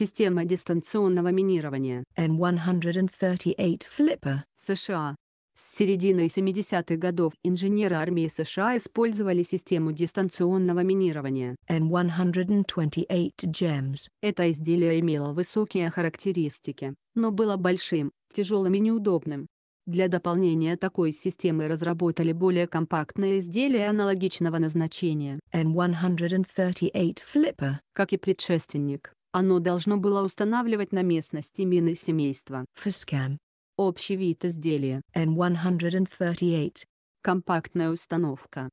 система дистанционного минирования М138 Flipper США. С середины 70-х годов инженеры армии США использовали систему дистанционного минирования М128 GEMS. Это изделие имело высокие характеристики, но было большим, тяжелым и неудобным. Для дополнения такой системы разработали более компактное изделие аналогичного назначения М138 Flipper. Как и предшественник, оно должно было устанавливать на местности мины семейства. Fiscam. Общий вид изделия. М138. Компактная установка.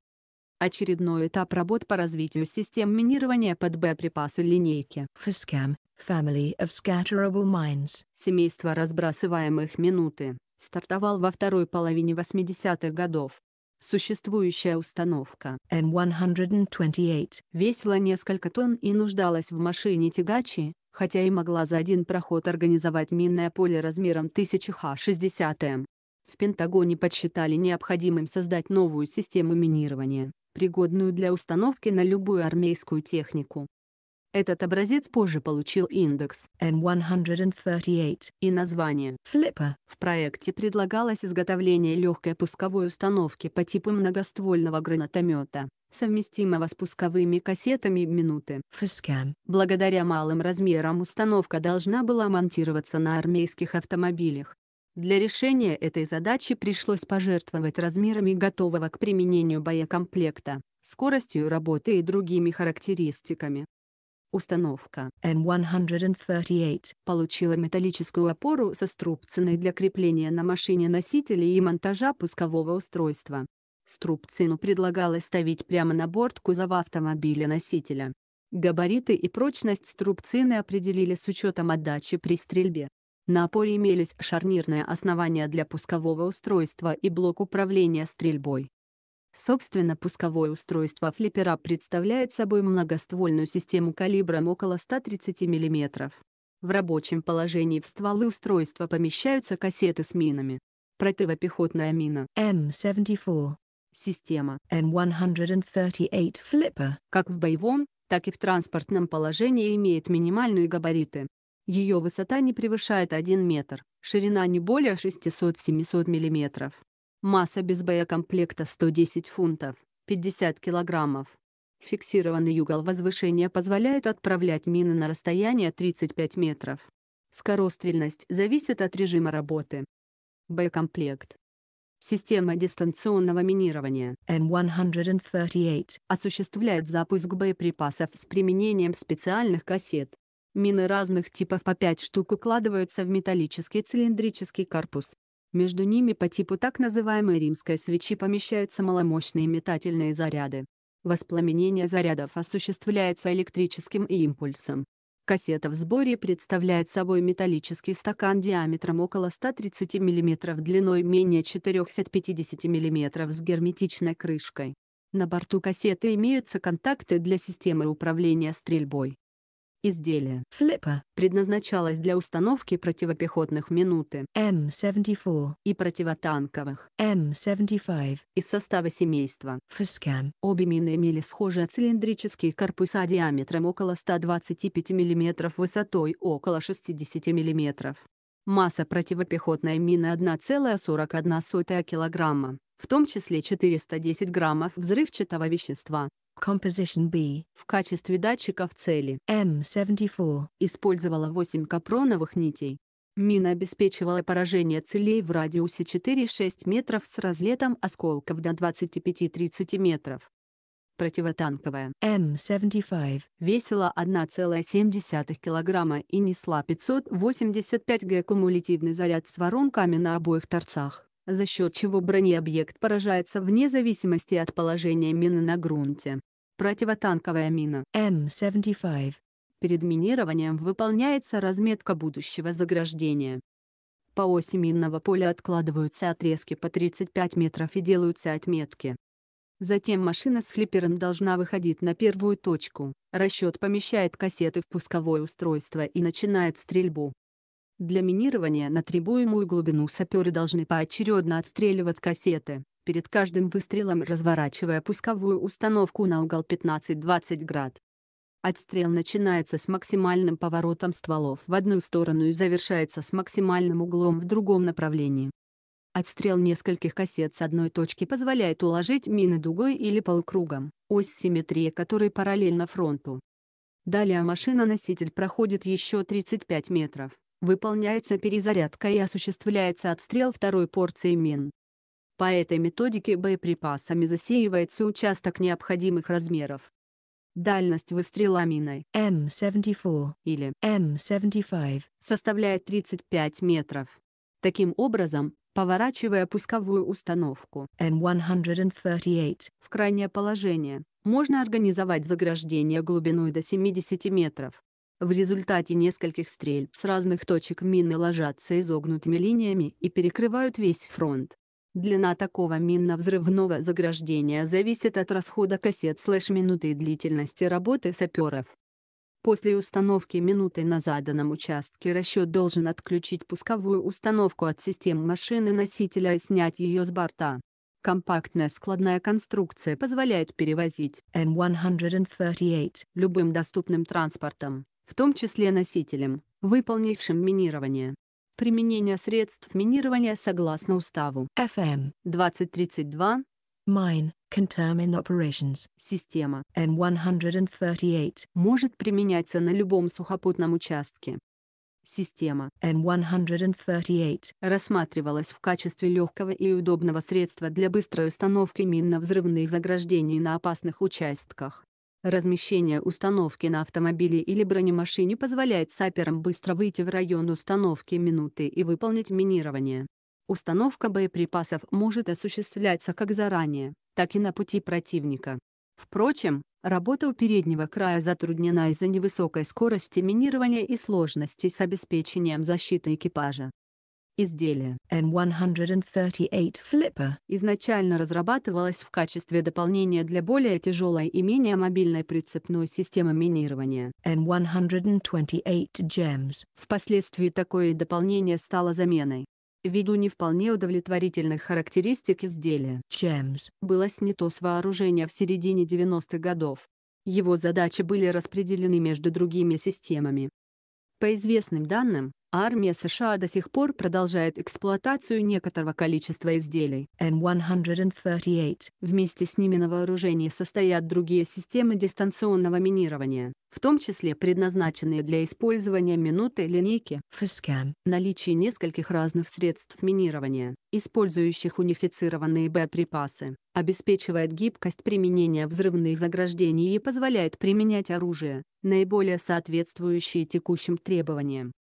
Очередной этап работ по развитию систем минирования под боеприпасы линейки. Fiscam. Family of Scatterable Mines. Семейство разбрасываемых минуты. Стартовал во второй половине 80-х годов. Существующая установка М128 весила несколько тонн и нуждалась в машине тягачи, хотя и могла за один проход организовать минное поле размером 1000Х60М. Эм. В Пентагоне подсчитали необходимым создать новую систему минирования, пригодную для установки на любую армейскую технику. Этот образец позже получил индекс M138 и название Flipper. В проекте предлагалось изготовление легкой пусковой установки по типу многоствольного гранатомета, совместимого с пусковыми кассетами минуты. Fiscam. Благодаря малым размерам установка должна была монтироваться на армейских автомобилях. Для решения этой задачи пришлось пожертвовать размерами готового к применению боекомплекта скоростью работы и другими характеристиками. Установка М138 получила металлическую опору со струбциной для крепления на машине носителя и монтажа пускового устройства. Струбцину предлагалось ставить прямо на борт кузова автомобиля-носителя. Габариты и прочность струбцины определили с учетом отдачи при стрельбе. На опоре имелись шарнирное основание для пускового устройства и блок управления стрельбой. Собственно, пусковое устройство флиппера представляет собой многоствольную систему калибром около 130 мм. В рабочем положении в стволы устройства помещаются кассеты с минами. Противопехотная мина М74 Система М138 Flipper как в боевом, так и в транспортном положении имеет минимальные габариты. Ее высота не превышает 1 метр, ширина не более 600-700 мм. Масса без боекомплекта 110 фунтов, 50 килограммов. Фиксированный угол возвышения позволяет отправлять мины на расстояние 35 метров. Скорострельность зависит от режима работы. Боекомплект. Система дистанционного минирования m 138 осуществляет запуск боеприпасов с применением специальных кассет. Мины разных типов по 5 штук укладываются в металлический цилиндрический корпус. Между ними по типу так называемой римской свечи помещаются маломощные метательные заряды. Воспламенение зарядов осуществляется электрическим импульсом. Кассета в сборе представляет собой металлический стакан диаметром около 130 мм длиной менее 450 мм с герметичной крышкой. На борту кассеты имеются контакты для системы управления стрельбой. Изделие флиппа предназначалось для установки противопехотных минуты М74 и противотанковых М75 из состава семейства Фискам. Обе мины имели схожие цилиндрические корпуса диаметром около 125 мм высотой около 60 мм. Масса противопехотной мины 1,41 килограмма в том числе 410 граммов взрывчатого вещества. Composition B в качестве датчиков цели M74 использовала 8 капроновых нитей. Мина обеспечивала поражение целей в радиусе 4-6 метров с разлетом осколков до 25-30 метров. Противотанковая М-75 весила 1,7 кг и несла 585 г кумулятивный заряд с воронками на обоих торцах за счет чего бронеобъект поражается вне зависимости от положения мины на грунте. Противотанковая мина М-75. Перед минированием выполняется разметка будущего заграждения. По оси минного поля откладываются отрезки по 35 метров и делаются отметки. Затем машина с флиппером должна выходить на первую точку, расчет помещает кассеты в пусковое устройство и начинает стрельбу. Для минирования на требуемую глубину саперы должны поочередно отстреливать кассеты, перед каждым выстрелом разворачивая пусковую установку на угол 15-20 град. Отстрел начинается с максимальным поворотом стволов в одну сторону и завершается с максимальным углом в другом направлении. Отстрел нескольких кассет с одной точки позволяет уложить мины дугой или полукругом, ось симметрии которой параллельна фронту. Далее машина-носитель проходит еще 35 метров, выполняется перезарядка и осуществляется отстрел второй порции мин. По этой методике боеприпасами засеивается участок необходимых размеров. Дальность выстрела миной m 74 или m 75 составляет 35 метров. Таким образом, поворачивая пусковую установку m 138 в крайнее положение, можно организовать заграждение глубиной до 70 метров. В результате нескольких стрельб с разных точек мины ложатся изогнутыми линиями и перекрывают весь фронт. Длина такого минно-взрывного заграждения зависит от расхода кассет слэш-минуты и длительности работы саперов. После установки минуты на заданном участке расчет должен отключить пусковую установку от систем машины-носителя и снять ее с борта. Компактная складная конструкция позволяет перевозить m 138 любым доступным транспортом в том числе носителем, выполнившим минирование. Применение средств минирования согласно уставу. FM 2032. Mine. Contermin Operations. Система M138 может применяться на любом сухопутном участке. Система m 138 рассматривалась в качестве легкого и удобного средства для быстрой установки мин на взрывные заграждения на опасных участках. Размещение установки на автомобиле или бронемашине позволяет саперам быстро выйти в район установки минуты и выполнить минирование. Установка боеприпасов может осуществляться как заранее, так и на пути противника. Впрочем, работа у переднего края затруднена из-за невысокой скорости минирования и сложности с обеспечением защиты экипажа. Изделие m 138 Flipper изначально разрабатывалось в качестве дополнения для более тяжелой и менее мобильной прицепной системы минирования M128 Gems. Впоследствии такое дополнение стало заменой ввиду не вполне удовлетворительных характеристик изделия. Чемс было снято с вооружения в середине 90-х годов. Его задачи были распределены между другими системами. По известным данным, Армия США до сих пор продолжает эксплуатацию некоторого количества изделий. m 138 Вместе с ними на вооружении состоят другие системы дистанционного минирования, в том числе предназначенные для использования минуты линейки. Фискам. Наличие нескольких разных средств минирования, использующих унифицированные боеприпасы, обеспечивает гибкость применения взрывных заграждений и позволяет применять оружие, наиболее соответствующие текущим требованиям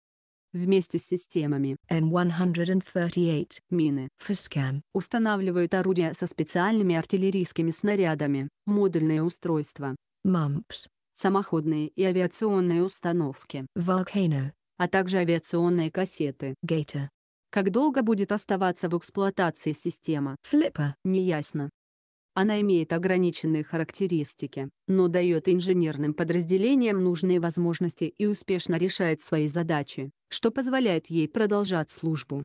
вместе с системами М138 мины ФСКАМ устанавливают орудия со специальными артиллерийскими снарядами, модульные устройства MUMPS, самоходные и авиационные установки Volcano, а также авиационные кассеты Gator. Как долго будет оставаться в эксплуатации система? Флиппа. Неясно. Она имеет ограниченные характеристики, но дает инженерным подразделениям нужные возможности и успешно решает свои задачи, что позволяет ей продолжать службу.